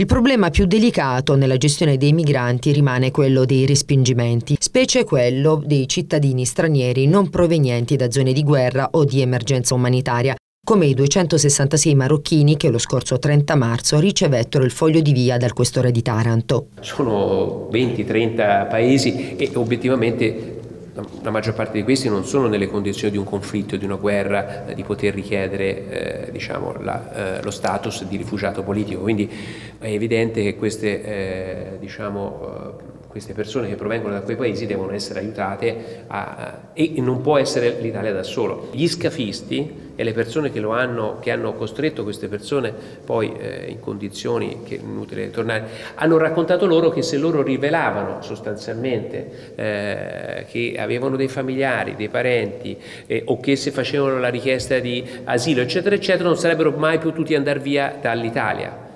Il problema più delicato nella gestione dei migranti rimane quello dei respingimenti, specie quello dei cittadini stranieri non provenienti da zone di guerra o di emergenza umanitaria, come i 266 marocchini che lo scorso 30 marzo ricevettero il foglio di via dal questore di Taranto. Sono 20-30 paesi e obiettivamente la maggior parte di questi non sono nelle condizioni di un conflitto, di una guerra, eh, di poter richiedere eh, diciamo, la, eh, lo status di rifugiato politico. Quindi è evidente che queste, eh, diciamo, eh, queste, persone che provengono da quei paesi devono essere aiutate a, e non può essere l'Italia da solo. Gli scafisti e le persone che, lo hanno, che hanno costretto queste persone poi eh, in condizioni che è inutile tornare, hanno raccontato loro che se loro rivelavano sostanzialmente eh, che avevano dei familiari, dei parenti eh, o che se facevano la richiesta di asilo eccetera eccetera non sarebbero mai potuti andare via dall'Italia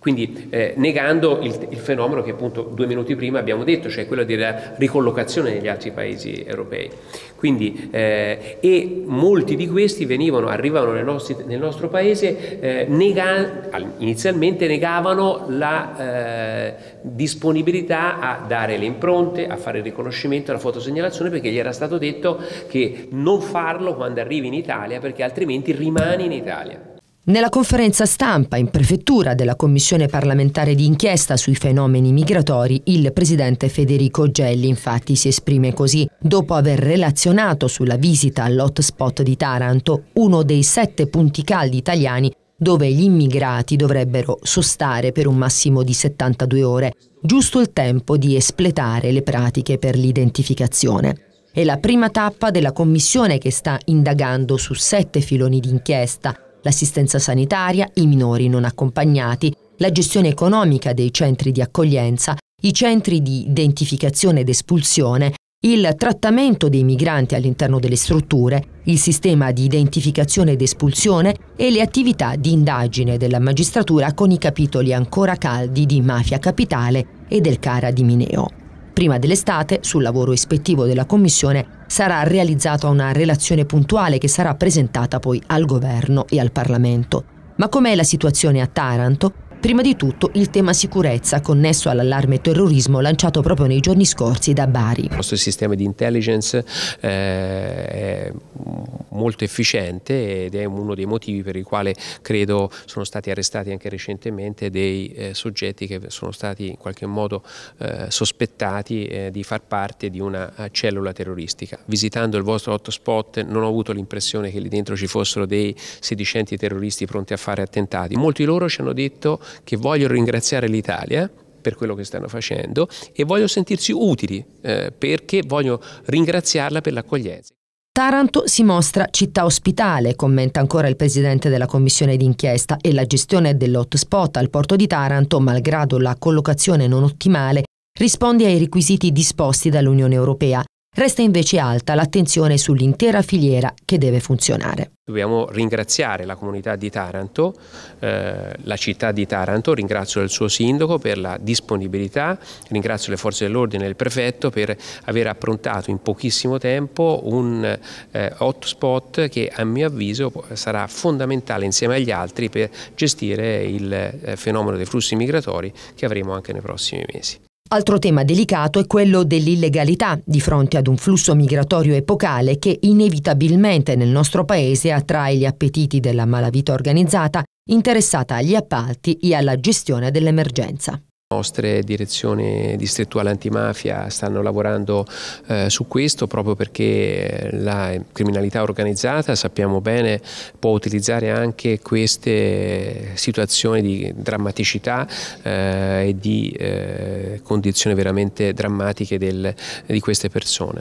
quindi eh, negando il, il, fenomeno che appunto due minuti prima abbiamo detto, cioè quello della ricollocazione negli altri paesi europei. Quindi, eh, e molti di questi venivano, arrivano nel, nostri, nel nostro paese, eh, nega, inizialmente negavano la eh, disponibilità a dare le impronte, a fare il riconoscimento, la fotosegnalazione, perché gli era stato detto che non farlo quando arrivi in Italia, perché altrimenti rimani in Italia. Nella conferenza stampa in prefettura della Commissione parlamentare di inchiesta sui fenomeni migratori, il presidente Federico Gelli infatti si esprime così, dopo aver relazionato sulla visita all'hotspot di Taranto, uno dei sette punti caldi italiani dove gli immigrati dovrebbero sostare per un massimo di 72 ore, giusto il tempo di espletare le pratiche per l'identificazione. È la prima tappa della commissione che sta indagando su sette filoni di inchiesta, l'assistenza sanitaria, i minori non accompagnati, la gestione economica dei centri di accoglienza, i centri di identificazione ed espulsione, il trattamento dei migranti all'interno delle strutture, il sistema di identificazione ed espulsione e le attività di indagine della magistratura con i capitoli ancora caldi di Mafia Capitale e del Cara di Mineo. Prima dell'estate, sul lavoro ispettivo della Commissione, sarà realizzata una relazione puntuale che sarà presentata poi al Governo e al Parlamento. Ma com'è la situazione a Taranto? Prima di tutto il tema sicurezza connesso all'allarme terrorismo lanciato proprio nei giorni scorsi da Bari. Il nostro sistema di intelligence eh, è molto efficiente ed è uno dei motivi per il quale credo sono stati arrestati anche recentemente dei eh, soggetti che sono stati in qualche modo eh, sospettati eh, di far parte di una eh, cellula terroristica. Visitando il vostro hotspot non ho avuto l'impressione che lì dentro ci fossero dei sedicenti terroristi pronti a fare attentati. Molti loro ci hanno detto che vogliono ringraziare l'Italia per quello che stanno facendo e voglio sentirsi utili eh, perché voglio ringraziarla per l'accoglienza. Taranto si mostra città ospitale, commenta ancora il presidente della commissione d'inchiesta, e la gestione dell'hotspot al porto di Taranto, malgrado la collocazione non ottimale, risponde ai requisiti disposti dall'Unione Europea Resta invece alta l'attenzione sull'intera filiera che deve funzionare. Dobbiamo ringraziare la comunità di Taranto, eh, la città di Taranto, ringrazio il suo sindaco per la disponibilità, ringrazio le forze dell'ordine e il prefetto per aver approntato in pochissimo tempo un eh, hotspot che a mio avviso sarà fondamentale insieme agli altri per gestire il eh, fenomeno dei flussi migratori che avremo anche nei prossimi mesi. Altro tema delicato è quello dell'illegalità di fronte ad un flusso migratorio epocale che inevitabilmente nel nostro paese attrae gli appetiti della malavita organizzata interessata agli appalti e alla gestione dell'emergenza nostre direzioni distrettuale antimafia stanno lavorando eh, su questo proprio perché eh, la criminalità organizzata, sappiamo bene, può utilizzare anche queste situazioni di drammaticità eh, e di eh, condizioni veramente drammatiche del, di queste persone.